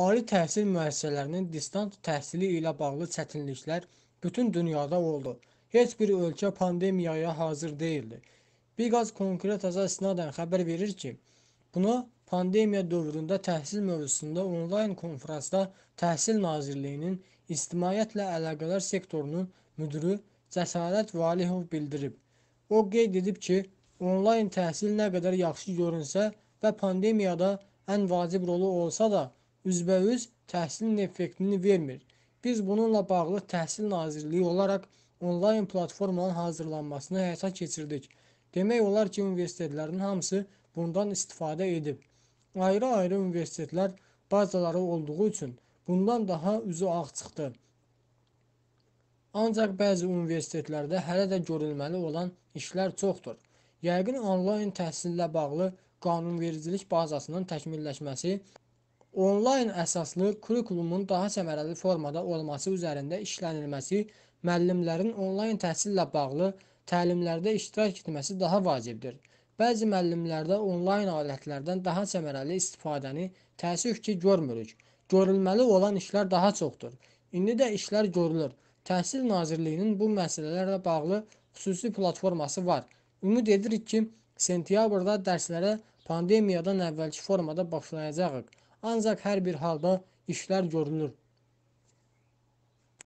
Ali təhsil müəssisələrinin distant təhsili ilə bağlı çətinliklər bütün dünyada oldu. Heç bir ölkə pandemiyaya hazır deyildi. Biqaz Konkretaza istinadən xəbər verir ki, buna pandemiya dövründə təhsil mövzusunda onlayn konfransda Təhsil Nazirliyinin İctimaiyyətlə Əlaqələr sektorunun müdiri Cəsarət Valihov bildirib. O qeyd edib ki, onlayn təhsil nə qədər yaxşı görünsə və pandemiyada ən vacib rolu olsa da, üzbəüz təhsilin effektini vermir. Biz bununla bağlı Təhsil Nazirliyi olaraq onlayn platformanın hazırlanmasını həyata keçirdik. Demək olar ki, universitetlərin hamısı bundan istifadə edib. Ayrı-ayrı universitetlər bazaları olduğu üçün bundan daha üzü ağ çıxdı. Ancaq bəzi universitetlərdə hələ də görülməli olan işlər çoxdur. Yəqin onlayn təhsillə bağlı qanunvericilik bazasının təkmilləşməsi onlayn əsaslı kurikulumun daha səmərəli formada olması üzərində işlənilməsi, müəllimlərin onlayn təhsillə bağlı təlimlərdə iştirak etməsi daha vacibdir. Bəzi müəllimlərdə onlayn alətlərdən daha səmərəli istifadəni təəssüf ki, görmürük. Görülməli olan işlər daha çoxdur. İndi də işlər görülür. Təhsil Nazirliyinin bu məsələlərlə bağlı xüsusi platforması var. Ümid edirik ki, sentyabrda dərslərə pandemiyadan əvvəlki formada başlayacağıq. Ancak her bir halda işler görünür.